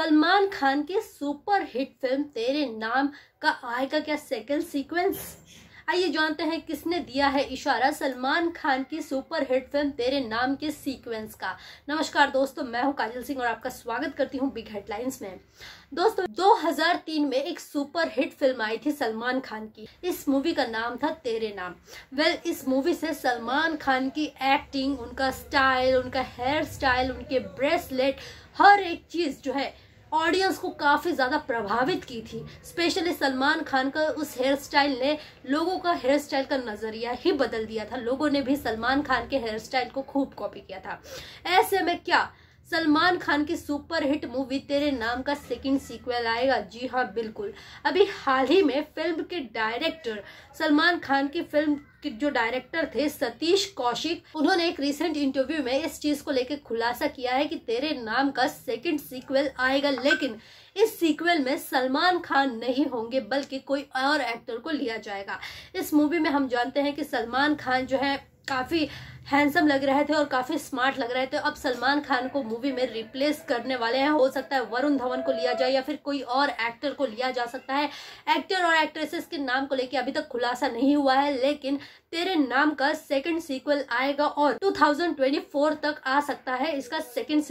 सलमान खान की super hit film तेरे नाम का आएगा क्या सेकंड सीक्वेंस आइए जानते हैं किसने दिया है इशारा सलमान खान की सुपर हिट फिल्म तेरे नाम के सीक्वेंस का नमस्कार दोस्तों मैं हूं काजल सिंह और आपका स्वागत करती हूं बिग हेडलाइंस में दोस्तों 2003 में एक सुपर हिट फिल्म आई थी सलमान खान की इस मूवी का नाम था तेरे नाम वेल well, इस मूवी से सलमान खान की एक्टिंग उनका स्टाइल उनका हेयर स्टाइल उनके ब्रेसलेट हर एक चीज जो है ऑडियंस को काफ़ी ज़्यादा प्रभावित की थी स्पेशली सलमान खान का उस हेयर स्टाइल ने लोगों का हेयर स्टाइल का नज़रिया ही बदल दिया था लोगों ने भी सलमान खान के हेयर स्टाइल को खूब कॉपी किया था ऐसे में क्या सलमान खान की सुपरहिट मूवी तेरे नाम का सेकंड सीक्वल आएगा जी हाँ बिल्कुल अभी हाल ही में फिल्म के डायरेक्टर सलमान खान की फिल्म के जो डायरेक्टर थे सतीश कौशिक उन्होंने एक रिसेंट इंटरव्यू में इस चीज को लेकर खुलासा किया है कि तेरे नाम का सेकंड सीक्वल आएगा लेकिन इस सीक्वल में सलमान खान नहीं होंगे बल्कि कोई और एक्टर को लिया जाएगा इस मूवी में हम जानते हैं कि सलमान खान जो है काफी हैंडसम लग रहे थे और काफी स्मार्ट लग रहे थे अब सलमान खान को मूवी में रिप्लेस करने वाले हैं हो सकता है वरुण धवन को लिया जाए या फिर कोई और एक्टर को लिया जा सकता है एक्टर और एक्ट्रेसेस के नाम को लेकर अभी तक खुलासा नहीं हुआ है लेकिन तेरे नाम का सेकंड सीक्वल आएगा और 2024 तक आ सकता है इसका सेकंड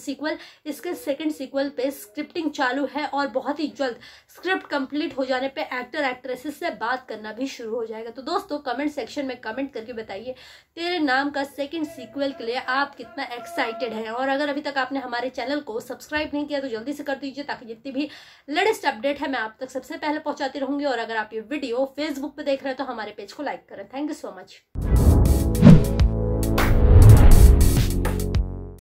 सीक्वल इसके सेकंड सीक्वल पे स्क्रिप्टिंग चालू है और बहुत ही जल्द स्क्रिप्ट कंप्लीट हो जाने पे एक्टर एक्ट्रेसेस से बात करना भी शुरू हो जाएगा तो दोस्तों कमेंट सेक्शन में कमेंट करके बताइए तेरे नाम नाम का सेकंड सीक्वल के लिए आप कितना एक्साइटेड हैं और अगर अभी तक आपने हमारे चैनल को सब्सक्राइब नहीं किया तो जल्दी से कर दीजिए ताकि जितनी भी लेटेस्ट अपडेट है मैं आप तक सबसे पहले पहुंचाती रहूंगी और अगर आप ये वीडियो फेसबुक पर देख रहे हैं तो हमारे पेज को लाइक करें थैंक यू सो मच